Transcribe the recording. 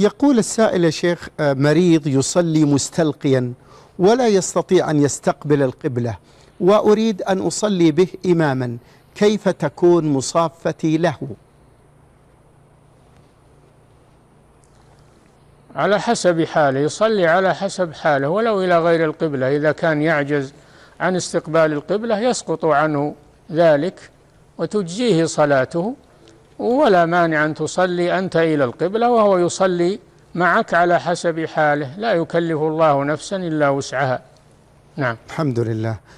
يقول السائل يا شيخ آه، مريض يصلي مستلقيا ولا يستطيع أن يستقبل القبلة وأريد أن أصلي به إماما كيف تكون مصافتي له على حسب حاله يصلي على حسب حاله ولو إلى غير القبلة إذا كان يعجز عن استقبال القبلة يسقط عنه ذلك وتجزيه صلاته ولا مانع أن تصلي أنت إلى القبلة وهو يصلي معك على حسب حاله لا يكلف الله نفسا إلا وسعها نعم الحمد لله